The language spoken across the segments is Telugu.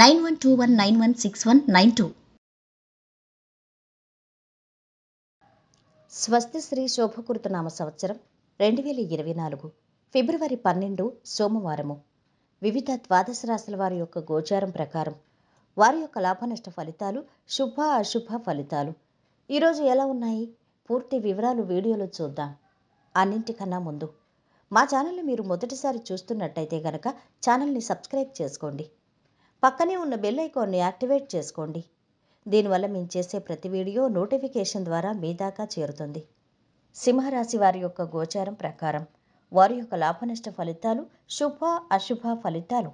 nine one two one nine one six one nine two స్వస్తి శ్రీ శోభకృతనామ సంవత్సరం రెండు వేల ఇరవై నాలుగు ఫిబ్రవరి పన్నెండు సోమవారము వివిధ ద్వాదశ రాశుల వారి యొక్క గోచారం ప్రకారం వారి యొక్క లాభనష్ట ఫలితాలు శుభ అశుభ ఫలితాలు ఈరోజు ఎలా ఉన్నాయి పూర్తి వివరాలు వీడియోలో చూద్దాం అన్నింటికన్నా ముందు మా ఛానల్ని మీరు మొదటిసారి చూస్తున్నట్టయితే గనక ఛానల్ని సబ్స్క్రైబ్ చేసుకోండి పక్కనే ఉన్న బెల్ ఐకాన్ని యాక్టివేట్ చేసుకోండి దీనివల్ల మేము చేసే ప్రతి వీడియో నోటిఫికేషన్ ద్వారా మీ దాకా చేరుతుంది సింహరాశి వారి యొక్క గోచారం ప్రకారం వారి యొక్క లాభనష్ట ఫలితాలు శుభ అశుభ ఫలితాలు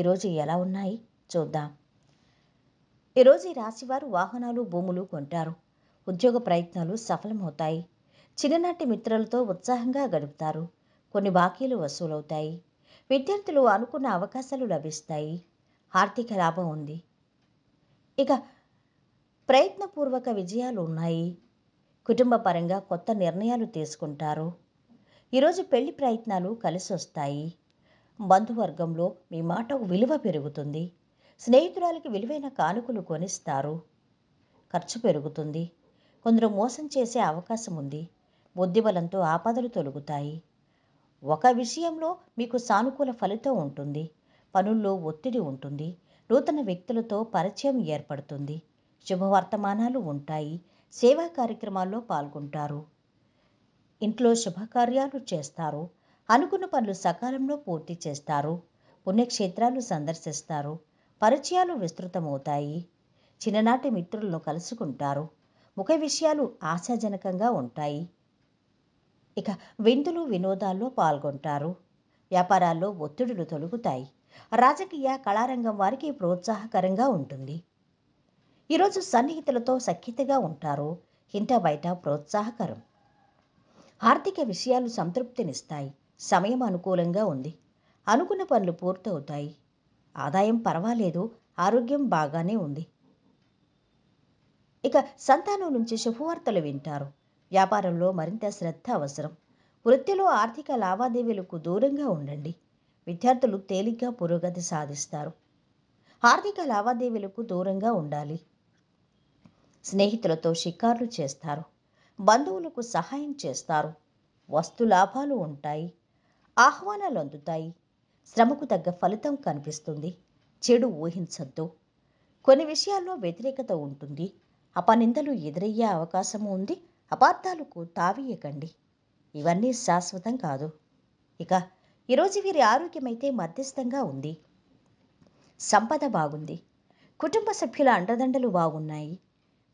ఈరోజు ఎలా ఉన్నాయి చూద్దాం ఈరోజు ఈ రాశివారు వాహనాలు భూములు కొంటారు ఉద్యోగ ప్రయత్నాలు సఫలమవుతాయి చిన్ననాటి మిత్రులతో ఉత్సాహంగా గడుపుతారు కొన్ని బాకీలు వసూలవుతాయి విద్యార్థులు అనుకున్న అవకాశాలు లభిస్తాయి ఆర్థిక లాభం ఉంది ఇక ప్రయత్నపూర్వక విజయాలు ఉన్నాయి కుటుంబపరంగా కొత్త నిర్ణయాలు తీసుకుంటారు ఈరోజు పెళ్లి ప్రయత్నాలు కలిసి వస్తాయి బంధువర్గంలో మీ మాటకు విలువ పెరుగుతుంది స్నేహితురాలకి విలువైన కానుకలు కొనిస్తారు ఖర్చు పెరుగుతుంది కొందరు మోసం చేసే అవకాశం ఉంది బుద్ధిబలంతో ఆపదలు తొలుగుతాయి ఒక విషయంలో మీకు సానుకూల ఫలితం ఉంటుంది పనుల్లో ఒత్తిడి ఉంటుంది నూతన వ్యక్తులతో పరిచయం ఏర్పడుతుంది శుభవర్తమానాలు ఉంటాయి సేవా కార్యక్రమాల్లో పాల్గొంటారు ఇంట్లో శుభకార్యాలు చేస్తారు అనుకున్న పనులు సకాలంలో పూర్తి చేస్తారు పుణ్యక్షేత్రాలు సందర్శిస్తారు పరిచయాలు విస్తృతమవుతాయి చిన్ననాటి మిత్రులను కలుసుకుంటారు ముఖ విషయాలు ఆశాజనకంగా ఉంటాయి ఇక విందులు వినోదాల్లో పాల్గొంటారు వ్యాపారాల్లో ఒత్తిడులు తొలుగుతాయి రాజకీయ కళారంగం వారికి ప్రోత్సాహకరంగా ఉంటుంది ఈరోజు సన్నిహితులతో సఖ్యతగా ఉంటారు ఇంట బయట ప్రోత్సాహకరం ఆర్థిక విషయాలు సంతృప్తినిస్తాయి సమయం అనుకూలంగా ఉంది అనుకున్న పనులు పూర్తవుతాయి ఆదాయం పర్వాలేదు ఆరోగ్యం బాగానే ఉంది ఇక సంతానం నుంచి శుభవార్తలు వింటారు వ్యాపారంలో మరింత శ్రద్ధ అవసరం వృత్తిలో ఆర్థిక లావాదేవీలకు దూరంగా ఉండండి విద్యార్థులు తేలిగ్గా పురోగతి సాధిస్తారు ఆర్థిక లావాదేవీలకు దూరంగా ఉండాలి స్నేహితులతో షికార్లు చేస్తారు బంధువులకు సహాయం చేస్తారు వస్తు లాభాలు ఉంటాయి ఆహ్వానాలు అందుతాయి శ్రమకు తగ్గ ఫలితం కనిపిస్తుంది చెడు ఊహించద్దు కొన్ని విషయాల్లో వ్యతిరేకత ఉంటుంది అపనిందలు ఎదురయ్యే అవకాశం ఉంది అపార్థాలకు తావీయకండి ఇవన్నీ శాశ్వతం కాదు ఇక ఈరోజు వీరి ఆరోగ్యమైతే మధ్యస్థంగా ఉంది సంపద బాగుంది కుటుంబ సభ్యుల అండదండలు బాగున్నాయి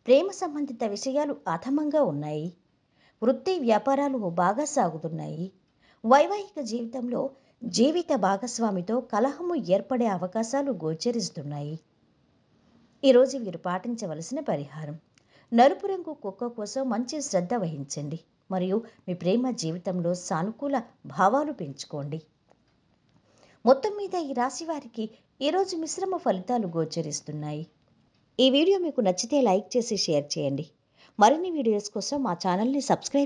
ప్రేమ సంబంధిత విషయాలు అధమంగా ఉన్నాయి వృత్తి వ్యాపారాలు బాగా సాగుతున్నాయి వైవాహిక జీవితంలో జీవిత భాగస్వామితో కలహము ఏర్పడే అవకాశాలు గోచరిస్తున్నాయి ఈరోజు వీరు పాటించవలసిన పరిహారం నలుపు రంగు కుక్క కోసం మంచి శ్రద్ధ వహించండి మరియు మీ ప్రేమ జీవితంలో సానుకూల భావాలు పెంచుకోండి మొత్తం మీద ఈ రాశి వారికి ఈరోజు మిశ్రమ ఫలితాలు గోచరిస్తున్నాయి ఈ వీడియో మీకు నచ్చితే లైక్ చేసి షేర్ చేయండి మరిన్ని వీడియోస్ కోసం మా ఛానల్ని సబ్స్క్రైబ్